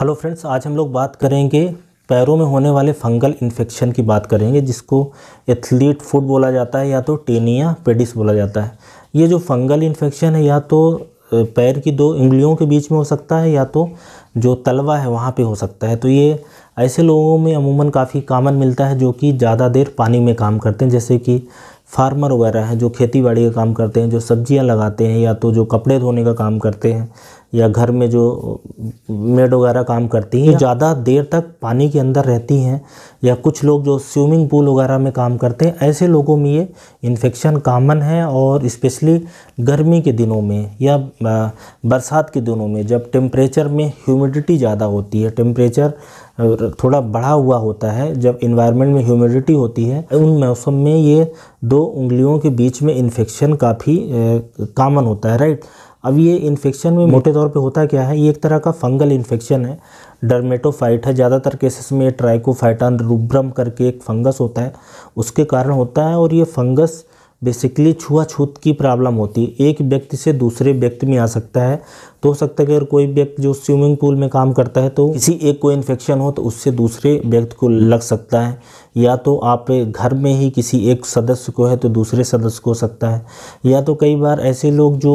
hello friends आज हम लोग बात करेंगे पैरों में होने वाले फंगल इन्फेक्शन की बात करेंगे जिसको एथलीट फुट बोला जाता है या तो टेनिया पेडिस बोला जाता है ये जो फंगल इन्फेक्शन है या तो पैर की दो उंगलियों के बीच में हो सकता है या तो जो तलवा है वहाँ पे हो सकता है तो ये ऐसे लोगों में अमूमन काफ़ी कामन मिलता है जो कि ज़्यादा देर पानी में काम करते हैं जैसे कि फार्मर वगैरह हैं जो खेती बाड़ी का काम करते हैं जो सब्जियां लगाते हैं या तो जो कपड़े धोने का काम करते हैं या घर में जो मेड वगैरह काम करती हैं ज़्यादा देर तक पानी के अंदर रहती हैं या कुछ लोग जो स्विमिंग पूल वगैरह में काम करते हैं ऐसे लोगों में ये इन्फेक्शन कामन है और स्पेशली गर्मी के दिनों में या बरसात के दिनों में जब टेम्परेचर में ह्यूमिडिटी ज़्यादा होती है टेम्परेचर थोड़ा बढ़ा हुआ होता है जब इन्वायरमेंट में ह्यूमिडिटी होती है उन मौसम में ये दो उंगलियों के बीच में इन्फेक्शन काफ़ी कामन होता है राइट अब ये इन्फेक्शन में मोटे तौर पे होता क्या है ये एक तरह का फंगल इन्फेक्शन है डर्मेटोफाइट है ज़्यादातर केसेस में ट्राइकोफाइटान रूब्रम करके एक फंगस होता है उसके कारण होता है और ये फंगस बेसिकली छुआछूत की प्रॉब्लम होती है एक व्यक्ति से दूसरे व्यक्ति में आ सकता है तो हो सकता है कि अगर कोई व्यक्ति जो स्विमिंग पूल में काम करता है तो किसी एक को इन्फेक्शन हो तो उससे दूसरे व्यक्ति को लग सकता है या तो आप घर में ही किसी एक सदस्य को है तो दूसरे सदस्य को हो सकता है या तो कई बार ऐसे लोग जो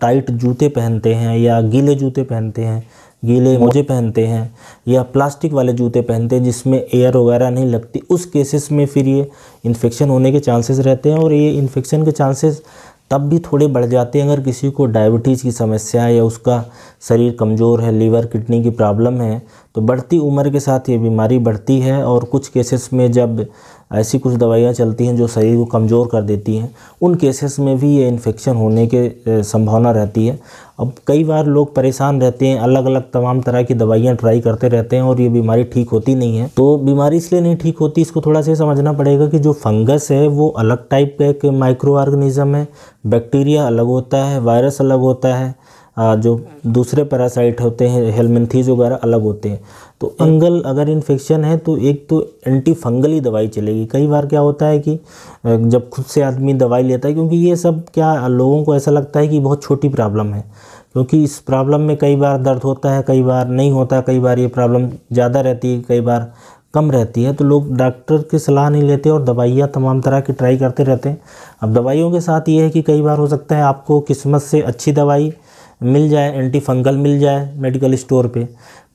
टाइट जूते पहनते हैं या गीले जूते पहनते हैं गीले मोजे पहनते हैं या प्लास्टिक वाले जूते पहनते हैं जिसमें एयर वगैरह नहीं लगती उस केसेस में फिर ये इन्फेक्शन होने के चांसेस रहते हैं और ये इन्फेक्शन के चांसेस तब भी थोड़े बढ़ जाते हैं अगर किसी को डायबिटीज़ की समस्या है या उसका शरीर कमज़ोर है लीवर किडनी की प्रॉब्लम है तो बढ़ती उम्र के साथ ये बीमारी बढ़ती है और कुछ केसेस में जब ऐसी कुछ दवाइयाँ चलती हैं जो शरीर को कमज़ोर कर देती हैं उन केसेस में भी ये इन्फेक्शन होने के संभावना रहती है अब कई बार लोग परेशान रहते हैं अलग अलग तमाम तरह की दवाइयाँ ट्राई करते रहते हैं और ये बीमारी ठीक होती नहीं है तो बीमारी इसलिए नहीं ठीक होती इसको थोड़ा सा समझना पड़ेगा कि जो फंगस है वो अलग टाइप का एक माइक्रो ऑर्गेनिज़म है बैक्टीरिया अलग होता है वायरस अलग होता है जो दूसरे पैरासाइट होते हैं हेलमेंथीज वगैरह अलग होते हैं तो अंगल अगर इन्फेक्शन है तो एक तो एंटी फंगली दवाई चलेगी कई बार क्या होता है कि जब खुद से आदमी दवाई लेता है क्योंकि ये सब क्या लोगों को ऐसा लगता है कि बहुत छोटी प्रॉब्लम है क्योंकि इस प्रॉब्लम में कई बार दर्द होता है कई बार नहीं होता कई बार ये प्रॉब्लम ज़्यादा रहती है कई बार कम रहती है तो लोग डॉक्टर की सलाह नहीं लेते और दवाइयाँ तमाम तरह की ट्राई करते रहते हैं अब दवाइयों के साथ ये है कि कई बार हो सकता है आपको किस्मत से अच्छी दवाई मिल जाए एंटी फंगल मिल जाए मेडिकल स्टोर पे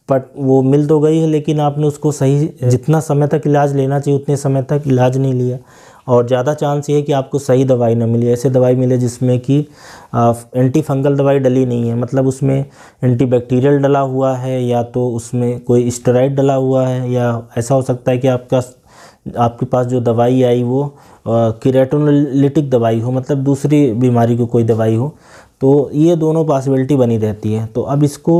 बट वो मिल तो गई है लेकिन आपने उसको सही जितना समय तक इलाज लेना चाहिए उतने समय तक इलाज नहीं लिया और ज़्यादा चांस ये है कि आपको सही दवाई ना मिले ऐसे दवाई मिले जिसमें कि एंटी फंगल दवाई डली नहीं है मतलब उसमें एंटी बैक्टीरियल डला हुआ है या तो उसमें कोई स्टेराइड डला हुआ है या ऐसा हो सकता है कि आपका आपके पास जो दवाई आई वो किरेटोनलिटिक दवाई हो मतलब दूसरी बीमारी को कोई दवाई हो तो ये दोनों पॉसिबिलिटी बनी रहती है तो अब इसको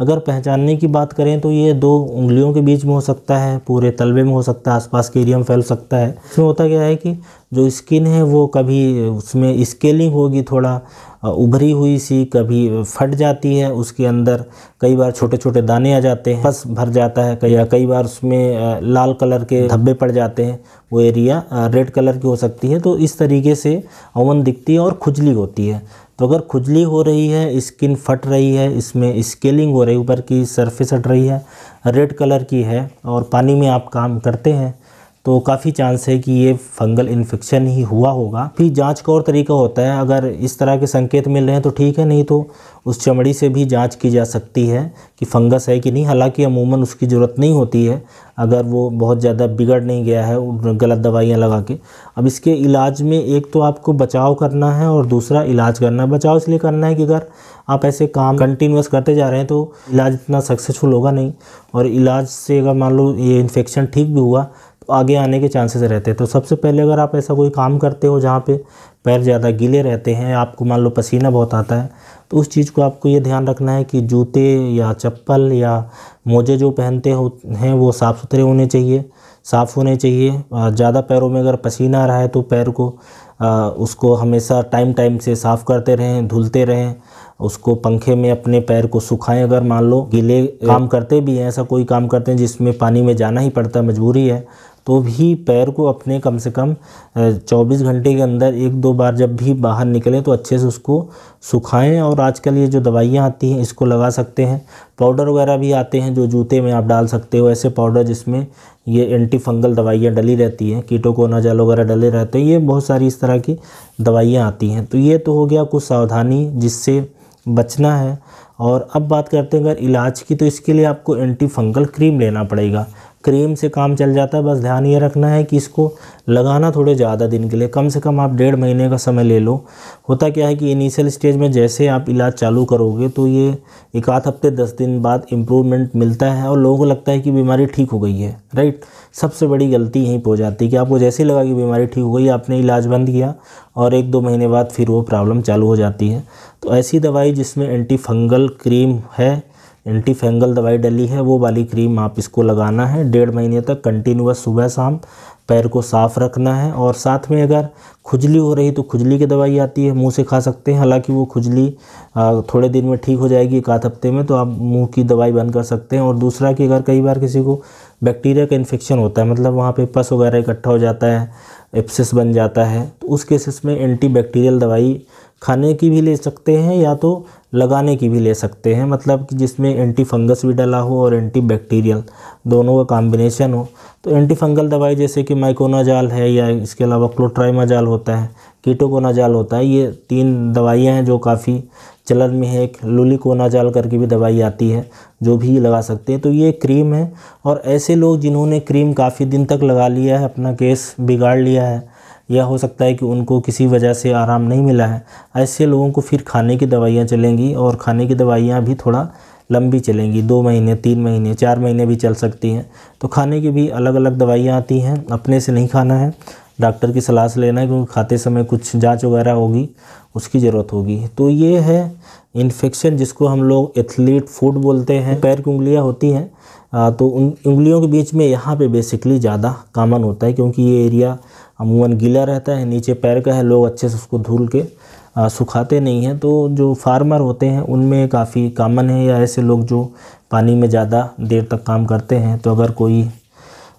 अगर पहचानने की बात करें तो ये दो उंगलियों के बीच में हो सकता है पूरे तलबे में हो सकता है आसपास के एरिया में फैल सकता है इसमें होता क्या है कि जो स्किन है वो कभी उसमें स्केलिंग होगी थोड़ा उभरी हुई सी कभी फट जाती है उसके अंदर कई बार छोटे छोटे दाने आ जाते हैं बस भर जाता है या कई बार उसमें लाल कलर के धब्बे पड़ जाते हैं वो एरिया रेड कलर की हो सकती है तो इस तरीके से अमन दिखती है और खुजली होती है तो अगर खुजली हो रही है स्किन फट रही है इसमें स्केलिंग हो रही है ऊपर की सरफेस हट रही है रेड कलर की है और पानी में आप काम करते हैं तो काफ़ी चांस है कि ये फंगल इन्फेक्शन ही हुआ होगा फिर जांच का और तरीका होता है अगर इस तरह के संकेत मिल रहे हैं तो ठीक है नहीं तो उस चमड़ी से भी जांच की जा सकती है कि फंगस है कि नहीं हालांकि अमूमन उसकी ज़रूरत नहीं होती है अगर वो बहुत ज़्यादा बिगड़ नहीं गया है गलत दवाइयाँ लगा के अब इसके इलाज में एक तो आपको बचाव करना है और दूसरा इलाज करना है बचाव इसलिए करना है कि अगर आप ऐसे काम कंटिन्यूस करते जा रहे हैं तो इलाज इतना सक्सेसफुल होगा नहीं और इलाज से अगर मान लो ये इन्फेक्शन ठीक भी हुआ आगे आने के चांसेस रहते हैं तो सबसे पहले अगर आप ऐसा कोई काम करते हो जहाँ पे पैर ज़्यादा गीले रहते हैं आपको मान लो पसीना बहुत आता है तो उस चीज़ को आपको ये ध्यान रखना है कि जूते या चप्पल या मोजे जो पहनते हो हैं वो साफ़ सुथरे होने चाहिए साफ़ होने चाहिए ज़्यादा पैरों में अगर पसीना आ रहा है तो पैर को आ, उसको हमेशा टाइम टाइम से साफ़ करते रहें धुलते रहें उसको पंखे में अपने पैर को सुखाएं अगर मान लो गीले काम करते भी हैं ऐसा कोई काम करते हैं जिसमें पानी में जाना ही पड़ता है मजबूरी है तो भी पैर को अपने कम से कम 24 घंटे के अंदर एक दो बार जब भी बाहर निकलें तो अच्छे से उसको सुखाएं और आजकल ये जो दवाइयाँ आती हैं इसको लगा सकते हैं पाउडर वगैरह भी आते हैं जो जूते में आप डाल सकते हो ऐसे पाउडर जिसमें ये एंटी फंगल दवाइयाँ डली रहती हैं कीटोकोना कीटोकोनाजल वगैरह डले रहते हैं ये बहुत सारी इस तरह की दवाइयाँ आती हैं तो ये तो हो गया कुछ सावधानी जिससे बचना है और अब बात करते हैं अगर इलाज की तो इसके लिए आपको एंटी फंगल क्रीम लेना पड़ेगा क्रीम से काम चल जाता है बस ध्यान ये रखना है कि इसको लगाना थोड़े ज़्यादा दिन के लिए कम से कम आप डेढ़ महीने का समय ले लो होता क्या है कि इनिशियल स्टेज में जैसे आप इलाज चालू करोगे तो ये एक आध हफ्ते दस दिन बाद इम्प्रूवमेंट मिलता है और लोगों को लगता है कि बीमारी ठीक हो गई है राइट सबसे बड़ी गलती यहीं हो जाती है कि आपको जैसे लगा कि बीमारी ठीक हो गई आपने इलाज बंद किया और एक दो महीने बाद फिर वो प्रॉब्लम चालू हो जाती है तो ऐसी दवाई जिसमें एंटी फंगल क्रीम है एंटी दवाई डली है वो वाली क्रीम आप इसको लगाना है डेढ़ महीने तक कंटिन्यूस सुबह शाम पैर को साफ़ रखना है और साथ में अगर खुजली हो रही तो खुजली की दवाई आती है मुंह से खा सकते हैं हालांकि वो खुजली थोड़े दिन में ठीक हो जाएगी एक आध हफ्ते में तो आप मुंह की दवाई बंद कर सकते हैं और दूसरा कि अगर कई बार किसी को बैक्टीरिया का इन्फेक्शन होता है मतलब वहाँ पे पस वगैरह इकट्ठा हो जाता है एप्सिस बन जाता है तो उस केसेस में एंटी बैक्टीरियल दवाई खाने की भी ले सकते हैं या तो लगाने की भी ले सकते हैं मतलब कि जिसमें एंटी फंगस भी डला हो और एंटी बैक्टीरियल दोनों का कॉम्बिनेशन हो तो एंटी फंगल दवाई जैसे कि माइकोनाजाल है या इसके अलावा क्लोट्राइमाजाल होता है कीटोकोनाजाल होता है ये तीन दवाइयाँ हैं जो काफ़ी चलन में है एक लुलिकोनाजाल करके भी दवाई आती है जो भी लगा सकते हैं तो ये क्रीम है और ऐसे लोग जिन्होंने क्रीम काफ़ी दिन तक लगा लिया है अपना केस बिगाड़ लिया है या हो सकता है कि उनको किसी वजह से आराम नहीं मिला है ऐसे लोगों को फिर खाने की दवाइयाँ चलेंगी और खाने की दवाइयाँ भी थोड़ा लंबी चलेंगी दो महीने तीन महीने चार महीने भी चल सकती हैं तो खाने की भी अलग अलग दवाइयाँ आती हैं अपने से नहीं खाना है डॉक्टर की सलाह से लेना है क्योंकि खाते समय कुछ जांच वगैरह होगी उसकी ज़रूरत होगी तो ये है इन्फेक्शन जिसको हम लोग एथलीट फूड बोलते हैं पैर की उंगलियाँ होती हैं तो उन उंगलियों के बीच में यहाँ पे बेसिकली ज़्यादा कामन होता है क्योंकि ये एरिया अमूमन गीला रहता है नीचे पैर का है लोग अच्छे से उसको धुल के आ, सुखाते नहीं हैं तो जो फार्मर होते हैं उनमें काफ़ी कामन है या ऐसे लोग जो पानी में ज़्यादा देर तक काम करते हैं तो अगर कोई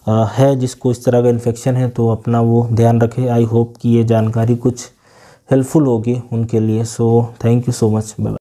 आ, है जिसको इस तरह का इन्फेक्शन है तो अपना वो ध्यान रखे आई होप कि ये जानकारी कुछ हेल्पफुल होगी उनके लिए so thank you so much bye